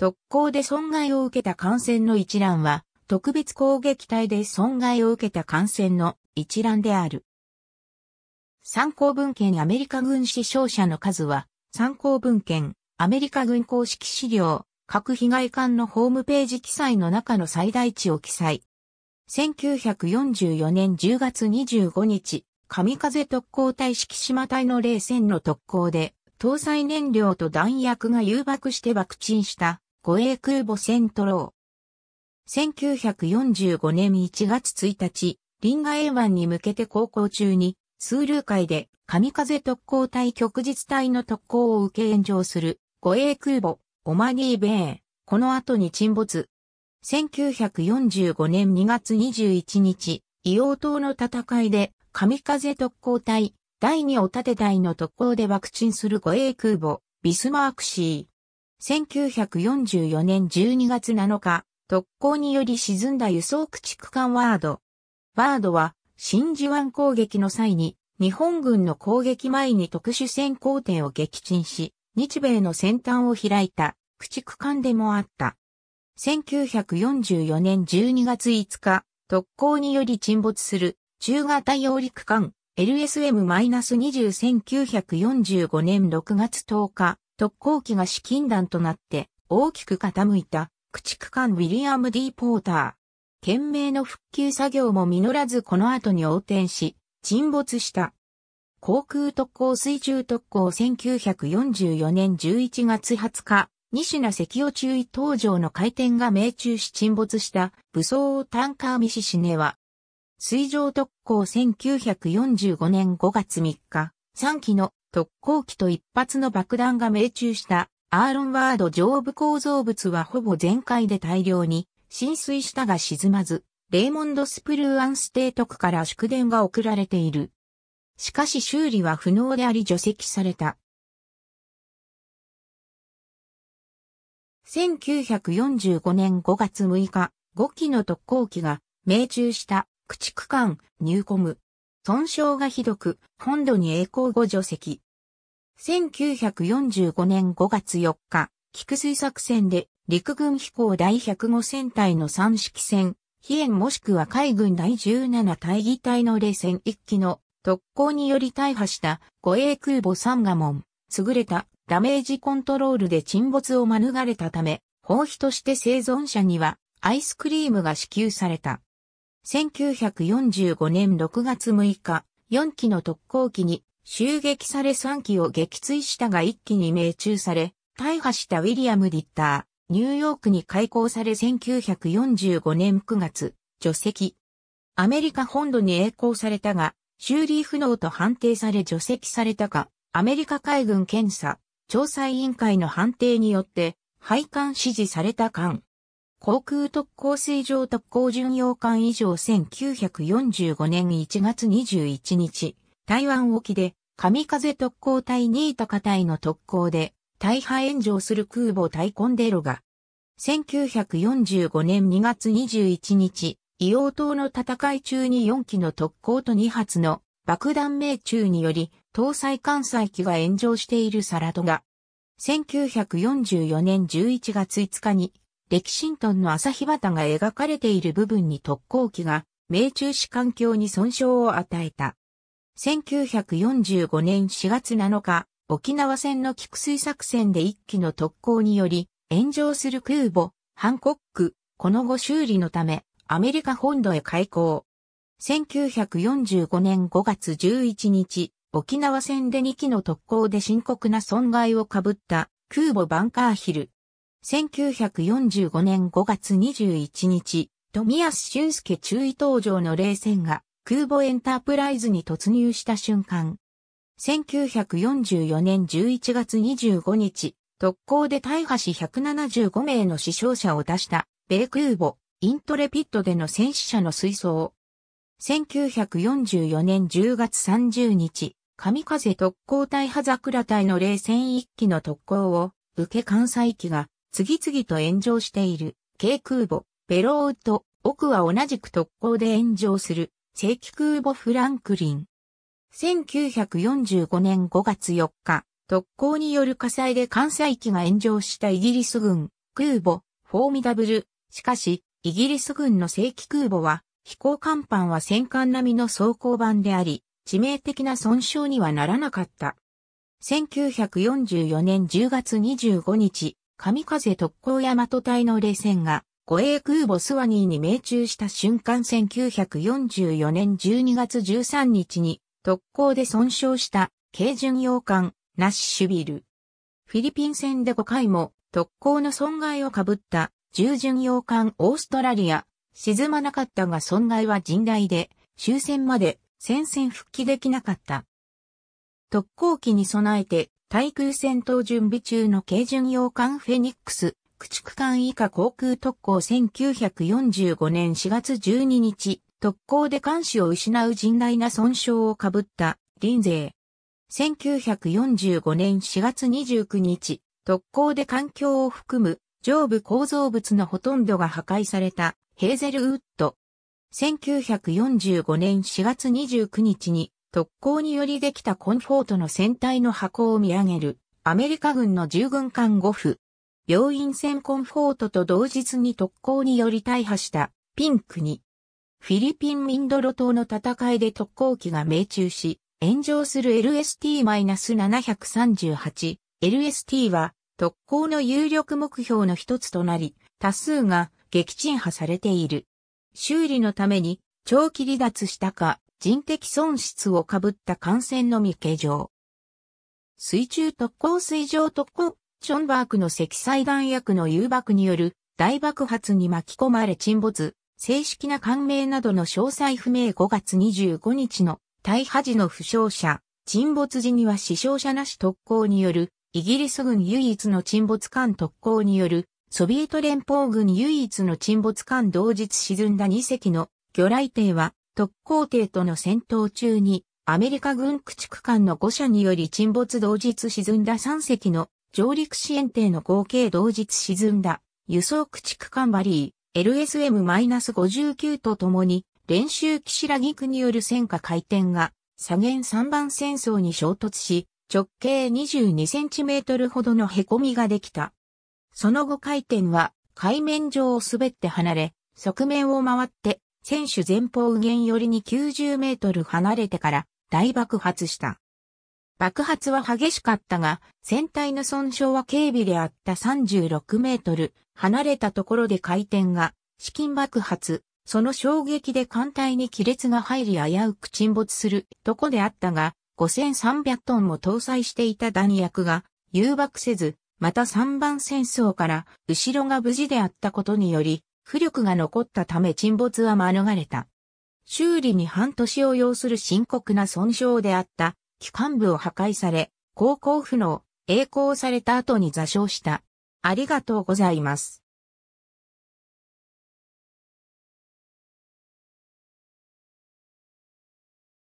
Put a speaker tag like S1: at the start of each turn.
S1: 特攻で損害を受けた艦船の一覧は、特別攻撃隊で損害を受けた艦船の一覧である。参考文献アメリカ軍死傷者の数は、参考文献、アメリカ軍公式資料、各被害艦のホームページ記載の中の最大値を記載。1944年10月25日、神風特攻隊敷島隊の冷戦の特攻で、搭載燃料と弾薬が誘爆して爆沈した護衛空母セントロー。1945年1月1日、リンガエー湾に向けて航行中に、スールー海で神風特攻隊旭日隊の特攻を受け炎上する護衛空母オマニー・ベーこの後に沈没。1945年2月21日、硫黄島の戦いで神風特攻隊第2お盾隊の特攻で爆沈する護衛空母ビスマークシー。1944年12月7日、特攻により沈んだ輸送駆逐艦ワード。ワードは、真珠湾攻撃の際に、日本軍の攻撃前に特殊潜航艇を撃沈し、日米の先端を開いた駆逐艦でもあった。1944年12月5日、特攻により沈没する中型揚陸艦 LSM-20 1945年6月10日、特攻機が資金弾となって大きく傾いた駆逐艦ウィリアム・ D・ ポーター。懸命の復旧作業も実らずこの後に横転し、沈没した。航空特攻水中特攻1944年11月20日、西名関を注意登場の回転が命中し沈没した武装タンカーミシシネは、水上特攻1945年5月3日、3機の特攻機と一発の爆弾が命中したアーロンワード上部構造物はほぼ全開で大量に浸水したが沈まず、レーモンド・スプルーアンステートクから祝電が送られている。しかし修理は不能であり除籍された。1945年5月6日、5機の特攻機が命中した駆逐艦ニューコム損傷がひどく、本土に栄光後除籍。1945年5月4日、菊水作戦で陸軍飛行第105戦隊の三式戦、飛燕もしくは海軍第17大義隊の冷戦1機の特攻により大破した護衛空母三ガ門、優れたダメージコントロールで沈没を免れたため、放費として生存者にはアイスクリームが支給された。1945年6月6日、4機の特攻機に襲撃され3機を撃墜したが1機に命中され、大破したウィリアム・ディッター、ニューヨークに開港され1945年9月、除籍。アメリカ本土に栄光されたが、修理不能と判定され除籍されたか、アメリカ海軍検査、調査委員会の判定によって、配管指示された間、航空特攻水上特攻巡洋艦以上1945年1月21日、台湾沖で、神風特攻隊新高隊の特攻で、大破炎上する空母タイコンデロが、1945年2月21日、硫黄島の戦い中に4機の特攻と2発の爆弾命中により、搭載艦載機が炎上しているサラトが、1944年11月5日に歴キントンの朝日端が描かれている部分に特攻機が命中し環境に損傷を与えた。1945年4月7日、沖縄戦の菊水作戦で一機の特攻により、炎上する空母、ハンコック、この後修理のため、アメリカ本土へ開港。1945年5月11日、沖縄戦で2機の特攻で深刻な損害をかぶった空母バンカーヒル。1945年5月21日、富安俊介中尉登場の冷戦が空母エンタープライズに突入した瞬間。1944年11月25日、特攻で大破し175名の死傷者を出した米空母イントレピッドでの戦死者の水槽。1944年10月30日、神風特攻隊葉桜隊の冷戦一機の特攻を受け関西機が次々と炎上している、軽空母、ベローと、奥は同じく特攻で炎上する、正規空母フランクリン。1945年5月4日、特攻による火災で艦載機が炎上したイギリス軍、空母、フォーミダブル。しかし、イギリス軍の正規空母は、飛行甲板は戦艦並みの装甲板であり、致命的な損傷にはならなかった。1944年10月25日、神風特攻大和隊の冷戦が、護衛空母スワニーに命中した瞬間1944年12月13日に特攻で損傷した軽巡洋艦ナッシュビル。フィリピン戦で5回も特攻の損害をかぶった従巡洋艦オーストラリア。沈まなかったが損害は甚大で終戦まで戦線復帰できなかった。特攻機に備えて対空戦闘準備中の軽巡洋艦フェニックス、駆逐艦以下航空特攻1945年4月12日、特攻で艦首を失う甚大な損傷をかぶった林勢。1945年4月29日、特攻で環境を含む上部構造物のほとんどが破壊されたヘーゼルウッド。1945年4月29日に特攻によりできたコンフォートの船体の箱を見上げる、アメリカ軍の従軍艦5府。病院船コンフォートと同日に特攻により大破したピンクに。フィリピンミンドロ島の戦いで特攻機が命中し、炎上する LST-738。LST は特攻の有力目標の一つとなり、多数が撃沈破されている。修理のために長期離脱したか人的損失をかぶった艦船のみ形状。水中特攻水上特攻、チョンバークの積載弾薬の誘爆による大爆発に巻き込まれ沈没、正式な艦名などの詳細不明5月25日の大破時の負傷者、沈没時には死傷者なし特攻による、イギリス軍唯一の沈没艦特攻による、ソビエト連邦軍唯一の沈没艦同日沈んだ2隻の魚雷艇は、特攻艇との戦闘中に、アメリカ軍駆逐艦の5社により沈没同日沈んだ3隻の上陸支援艇の合計同日沈んだ輸送駆逐艦バリー LSM-59 とともに練習岸ら区による戦火回転が左舷3番戦争に衝突し直径2 2トルほどの凹みができた。その後回転は海面上を滑って離れ側面を回って選手前方右舷寄りに90メートル離れてから大爆発した。爆発は激しかったが、船体の損傷は警備であった36メートル離れたところで回転が資金爆発、その衝撃で艦隊に亀裂が入り危うく沈没するとこであったが、5300トンも搭載していた弾薬が誘爆せず、また3番戦争から後ろが無事であったことにより、浮力が残ったため沈没は免れた。修理に半年を要する深刻な損傷であった機関部を破壊され、航行不能、栄光された後に座礁した。ありがとうございます。